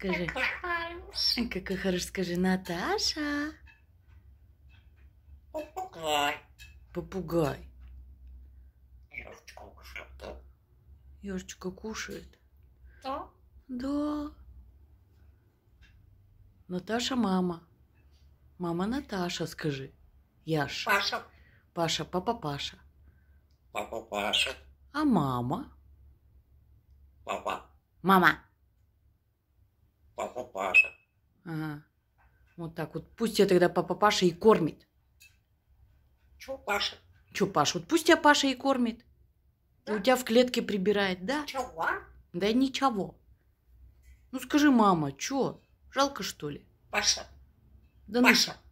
скажи. Какой хороший. Какой хороший, скажи, Наташа. Попугай. Попугай. Ёрочка кушает. кушает. Да? Да. Наташа мама. Мама Наташа, скажи. Яш. Паша. Паша, папа Паша. Папа Паша. А мама? Папа. Мама папа Паша. Ага. Вот так вот. Пусть тебя тогда папа Паша и кормит. Чё Паша? Чё Паша? Вот пусть тебя Паша и кормит. Да? И у тебя в клетке прибирает, да? Чего? Да ничего. Ну скажи, мама, чё? Жалко, что ли? Паша. Да ну Паша. Ну...